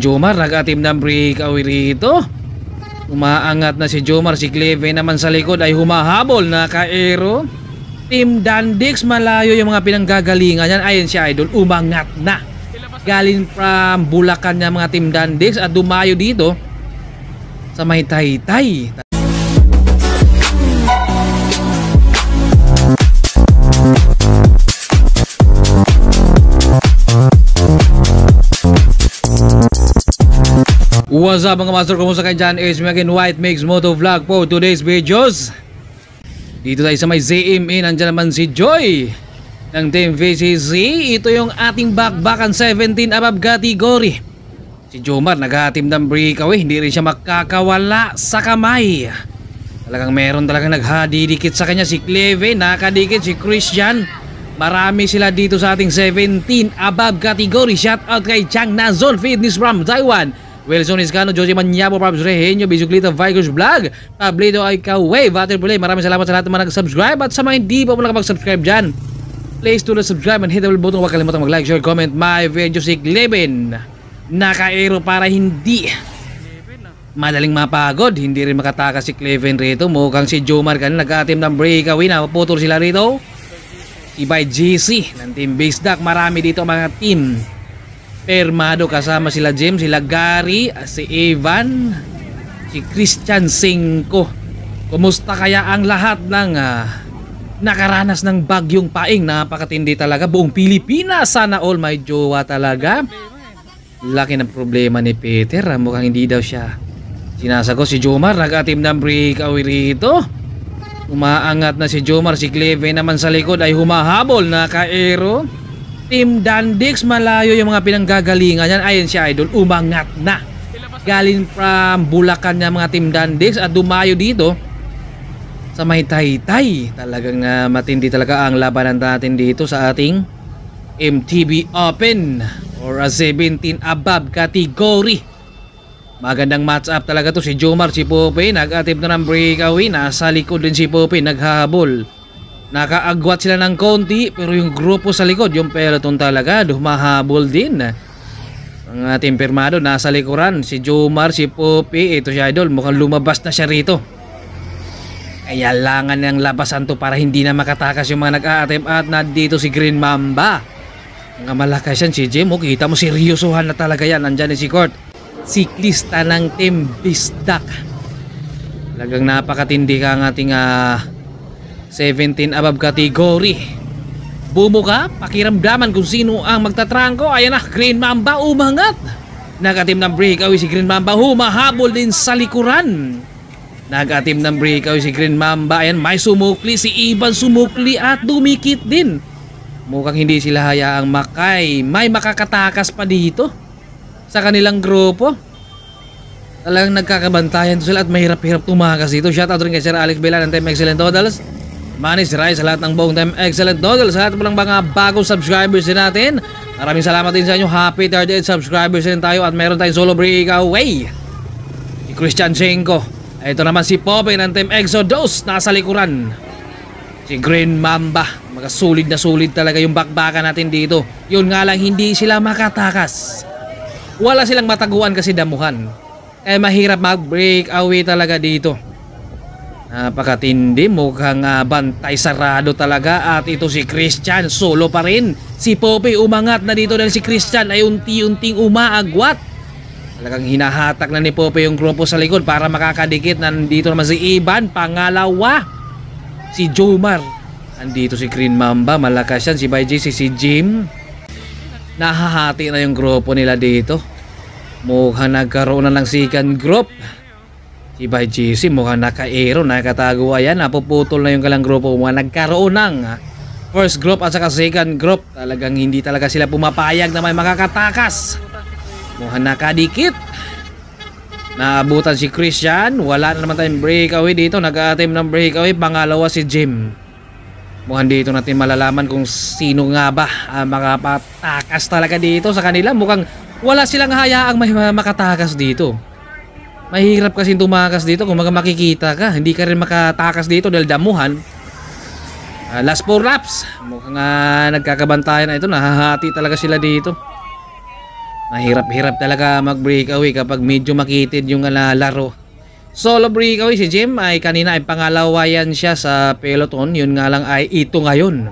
Jomar nag-atim ng breakaway rito. Umaangat na si Jomar, si Cleve naman sa likod ay humahabol na kaero. Team Dandix malayo yung mga pinanggagalingan niyan. Ayun si Idol, umangat na. Galing from Bulacan ng mga Team Dandix at dumayo dito sa May Taytay. What's up mga master, kumusta kayo dyan? It's me again, White Makes Moto Vlog po Today's videos Dito tayo sa may ZME, nandyan naman si Joy Ng Team VCC Ito yung ating backbackan 17 above category Si Jomar naghatim ng breakaway Hindi rin siya makakawala sa kamay Talagang meron talagang naghadidikit sa kanya Si Cleve, nakadikit si Christian Marami sila dito sa ating 17 above category Shout out kay Chang Nazon Fitness from Taiwan Wilson Iscano, Josie Manyabo, Pops Rehenyo, Bisuklita, Vikers Vlog, Pablito ay Kawave, Vater Play. Maraming salamat sa lahat ng mga nag-subscribe at sa mga hindi pa mo nakapag-subscribe dyan. Please do subscribe and hit the bell button. Huwag kalimutan mag-like, share, comment. My video si Gleben. Nakaero para hindi madaling mapagod. Hindi rin makataka si Cleven rito. Mukhang si Jomar kanina nag-atim ng breakaway na putol sila rito. Si by GC ng Team Base Marami dito mga team Ermado kasama sila James, sila Gary, ah, si Evan, si Christian Singko. Kumusta kaya ang lahat ng uh, nakaranas ng bagyong paing? Napakatindi talaga buong Pilipinas. Sana all my jowa talaga. Laki ng problema ni Peter. Ah, mukhang hindi daw siya sinasagot si Jomar. Nag-atim ng breakaway rito. Umaangat na si Jomar. Si Cleve naman sa likod ay humahabol na kaero. Team Dandix, malayo yung mga pinanggagalingan yan. Ayun siya idol, umangat na. Galing from Bulacan ng mga Team Dandix at dumayo dito sa may taytay. Talagang uh, matindi talaga ang labanan natin dito sa ating MTB Open or a ah, 17 above category. Magandang match up talaga to si Jomar, si Popey. nag-attempt na ng breakaway, nasa likod din si Popey. naghahabol Nakaagwat sila ng konti pero yung grupo sa likod, yung peloton talaga, dumahabol din. Ang ating pirmado nasa likuran, si Jomar, si Poppy, ito si Idol, mukhang lumabas na siya rito. Kaya langan ng labasan to para hindi na makatakas yung mga nag-a-attempt at nandito si Green Mamba. Ang malakas yan si Jim, oh, kita mo seryosohan na talaga yan, nandyan si Court. Siklista ng Team Bisdak. Talagang napakatindi ka ang ating uh, 17 above category Bumo ka, pakiramdaman kung sino ang magtatrangko Ayan na, Green Mamba umangat Nagatim ng breakaway si Green Mamba Humahabol din sa likuran Nagatim ng breakaway si Green Mamba Ayan, may sumukli, si Ivan sumukli at dumikit din Mukhang hindi sila hayaang makay May makakatakas pa dito Sa kanilang grupo Talagang nagkakabantayan sila at mahirap-hirap tumakas dito Shoutout rin kay Sir Alex Bela ng Team Excellent Totals Manis Rice sa lahat ng buong time Excellent Noodle Sa lahat ng mga bagong subscribers din natin Maraming salamat din sa inyo Happy 38 subscribers din tayo At meron tayong solo breakaway Si Christian Chenko Ito naman si Pope ng Team Exodus Nasa likuran Si Green Mamba Mga sulit na sulit talaga yung bakbakan natin dito Yun nga lang hindi sila makatakas Wala silang mataguan kasi damuhan Eh mahirap mag breakaway talaga dito Napakatindi, mukhang uh, bantay sarado talaga at ito si Christian, solo pa rin. Si Popey umangat na dito dahil si Christian ay unti-unting umaagwat. Talagang hinahatak na ni Popey yung grupo sa likod para makakadikit. Nandito naman si Ivan, pangalawa. Si Jomar. Nandito si Green Mamba, malakas yan. Si Bay JC, si Jim. Nahahati na yung grupo nila dito. Mukhang nagkaroon na ng second group. Si by GC mukhang nakaero, nakatago ayan, napuputol na yung kalang grupo. Mga nagkaroon ng ah, first group at saka second group. Talagang hindi talaga sila pumapayag na may makakatakas. Mukhang nakadikit. Naabutan si Christian, wala na naman tayong breakaway dito. Nag-attempt ng breakaway, pangalawa si Jim. Mukhang dito natin malalaman kung sino nga ba ang makapatakas talaga dito sa kanila. Mukhang wala silang hayaang may makatakas dito. Mahirap kasi tumakas dito kung makikita ka. Hindi ka rin makatakas dito dahil damuhan. Uh, last 4 laps. Mukhang uh, nagkakabantayan na ito. Nahahati talaga sila dito. Mahirap-hirap talaga mag-breakaway kapag medyo makitid yung uh, laro. Solo breakaway si Jim ay kanina ay pangalawa yan siya sa peloton. Yun nga lang ay ito ngayon.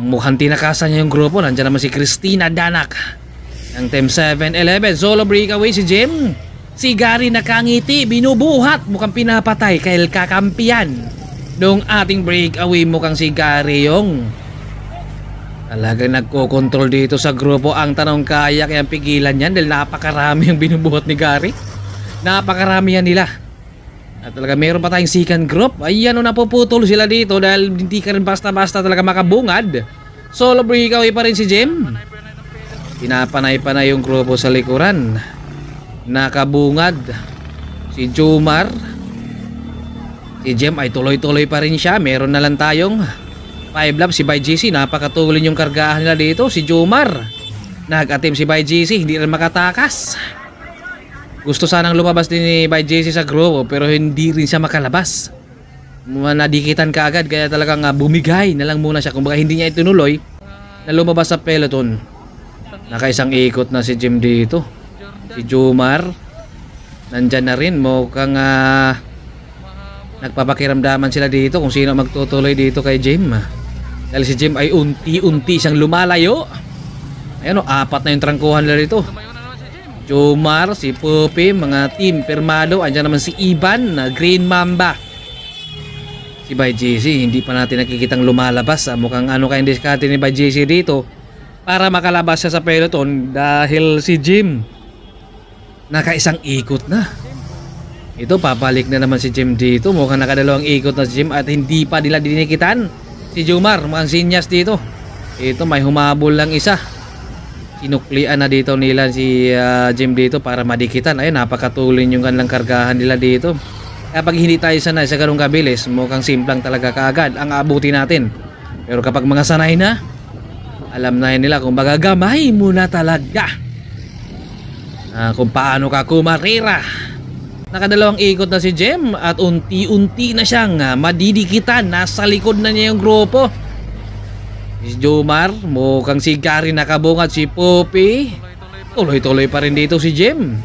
Mukhang tinakasan niya yung grupo. Nandiyan naman si Christina Danak ng Team 7 11 Solo breakaway si Jim. Si Gary nakangiti, binubuhat, mukhang pinapatay kay kakampiyan. Noong ating breakaway mukhang si Gary yung Talagang nagkokontrol dito sa grupo ang tanong kaya kaya pigilan yan dahil napakarami yung binubuhat ni Gary. Napakarami yan nila. At talaga meron pa tayong second group. Ayan o napuputol sila dito dahil hindi ka rin basta-basta talaga makabungad. Solo breakaway pa rin si Jim. Pinapanay panay yung grupo sa likuran nakabungad si Jumar si Jem ay tuloy-tuloy pa rin siya meron na lang tayong 5 love si by GC napakatuloy yung kargahan nila dito si Jumar nag-attempt si by GC hindi rin makatakas gusto sanang lumabas din ni by JC sa group pero hindi rin siya makalabas nadikitan ka agad kaya talagang ah, bumigay na lang muna siya kumbaga hindi niya itinuloy na lumabas sa peloton nakaisang ikot na si Jim dito si Jumar nandyan na rin mukhang uh, nagpapakiramdaman sila dito kung sino magtutuloy dito kay Jim dahil si Jim ay unti-unti siyang lumalayo ayun o apat na yung trangkuhan nila dito Jumar, si Pupi, mga team Permalo, andyan naman si Ivan Green Mamba si Bay JC, hindi pa natin nakikitang lumalabas ah. mukhang ano kayong diskarte ni Bay JC dito para makalabas siya sa peloton dahil si Jim Nakaisang ikot na. Ito, papalik na naman si Jim dito. Mukhang nakadalawang ikot na si Jim at hindi pa nila dinikitan. Si Jumar, mukhang sinyas dito. Ito, may humabol lang isa. Sinuklian na dito nila si uh, Jim dito para madikitan. Ayun, napakatulin yung kanilang kargahan nila dito. Kapag hindi tayo sanay sa ganung kabilis, mukhang simplang talaga kaagad ang abuti natin. Pero kapag mga sanay na, alam na nila kung baga gamay muna talaga uh, kung paano ka kumarira. Nakadalawang ikot na si Jem at unti-unti na siyang uh, ah, madidikitan. Nasa likod na niya yung grupo. Si Jomar, mukhang si Gary nakabungat si Poppy. Tuloy-tuloy pa rin dito si Jem.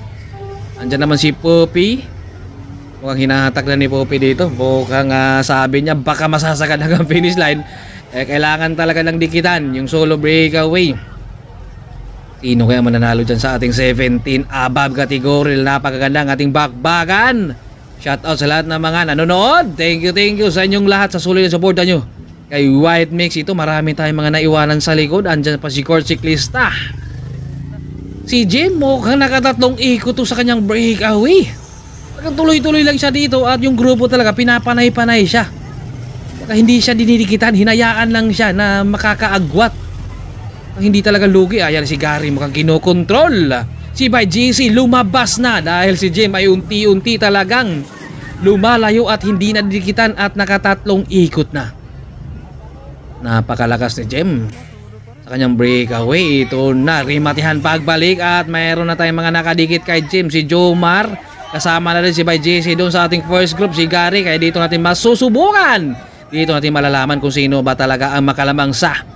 Andyan naman si Poppy. Mukhang hinahatak na ni Poppy dito. Mukhang uh, sabi niya baka masasagad hanggang finish line. Eh, kailangan talaga ng dikitan yung solo breakaway. Sino kaya mananalo dyan sa ating 17 above category? Napakaganda ang ating bakbakan. Shout out sa lahat ng mga nanonood. Thank you, thank you sa inyong lahat sa sulit na suporta nyo. Kay White Mix ito, marami tayong mga naiwanan sa likod. Andyan pa si Court Ciclista. Si Jim, mukhang nakatatlong ikot to sa kanyang breakaway. Tuloy-tuloy lang siya dito at yung grupo talaga pinapanay-panay siya. Baka hindi siya dinidikitan, hinayaan lang siya na makakaagwat ang hindi talaga lugi, ayan si Gary mukhang kinokontrol. Si by GC lumabas na dahil si Jim ay unti-unti talagang lumalayo at hindi nadikitan at nakatatlong ikot na. Napakalakas ni Jim. Sa kanyang breakaway, ito na rimatihan pagbalik at mayroon na tayong mga nakadikit kay Jim. Si Jomar, kasama na rin si by GC doon sa ating first group, si Gary. Kaya dito natin masusubukan. Dito natin malalaman kung sino ba talaga ang makalamang sa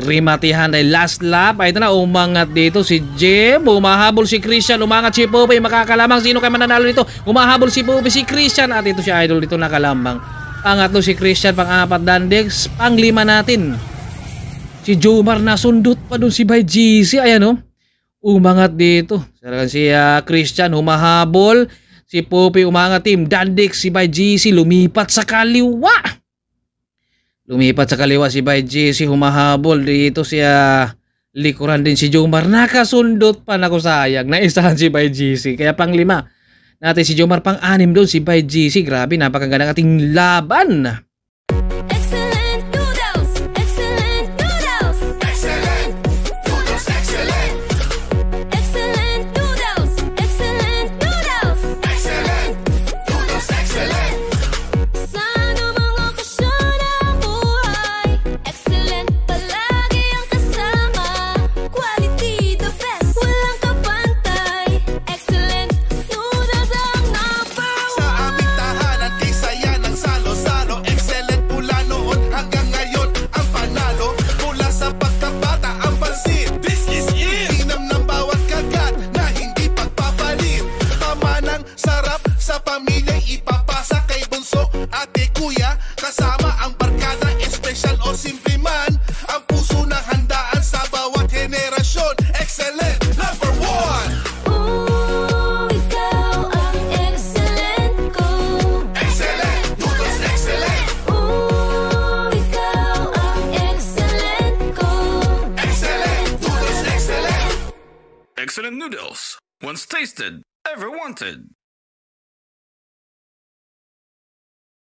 Rimatihan ay last lap. Ay, ito na, umangat dito si Jim. Umahabol si Christian. Umangat si Pope. Makakalamang sino kayo mananalo dito. Umahabol si Pope, si Christian. At ito si Idol dito nakalamang. Pangatlo si Christian, pang-apat Dandex. Panglima natin. Si Jomar nasundot pa dun si Bay GC. Ayan o. Oh. Umangat dito. Sarakan si uh, Christian humahabol. Si Pope umangat team. Dandex, si Bay GC lumipat sa kaliwa. Lumipat sa kaliwa si Bay JC, humahabol dito siya. Likuran din si Jomar. Nakasundot pa na ko na Naisahan si Bay JC. Kaya pang lima. Natin si Jomar pang anim doon. Si Bay JC. Grabe, napakaganda ng ating laban. once tasted ever wanted.